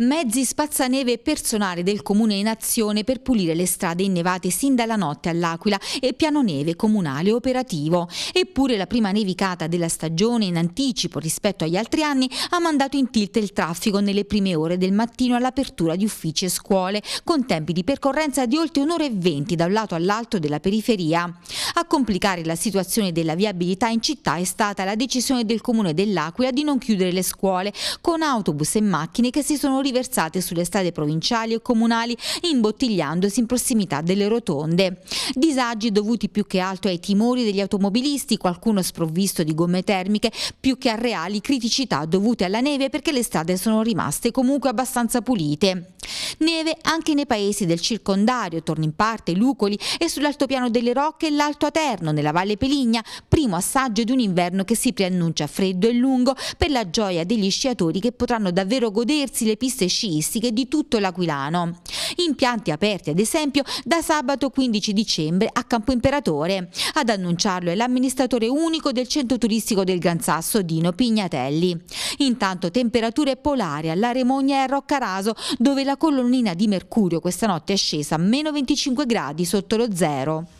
Mezzi spazzaneve e personale del comune in azione per pulire le strade innevate sin dalla notte all'Aquila e piano neve comunale operativo. Eppure la prima nevicata della stagione in anticipo rispetto agli altri anni ha mandato in tilt il traffico nelle prime ore del mattino all'apertura di uffici e scuole, con tempi di percorrenza di oltre un'ora e venti da un lato all'altro della periferia. A complicare la situazione della viabilità in città è stata la decisione del comune dell'Aquila di non chiudere le scuole, con autobus e macchine che si sono riversate sulle strade provinciali e comunali imbottigliandosi in prossimità delle rotonde. Disagi dovuti più che altro ai timori degli automobilisti, qualcuno sprovvisto di gomme termiche, più che a reali criticità dovute alla neve perché le strade sono rimaste comunque abbastanza pulite. Neve anche nei paesi del circondario, Torni in parte, Lucoli e sull'altopiano delle Rocche e l'Alto Aterno, nella Valle Peligna, primo assaggio di un inverno che si preannuncia freddo e lungo per la gioia degli sciatori che potranno davvero godersi le piste sciistiche di tutto l'Aquilano. Impianti aperti ad esempio da sabato 15 dicembre a Campo Imperatore. Ad annunciarlo è l'amministratore unico del centro turistico del Gran Sasso Dino Pignatelli. Intanto temperature polari alla Remogna e a Roccaraso dove la colonna l'annina di mercurio questa notte è scesa a meno 25 gradi sotto lo zero.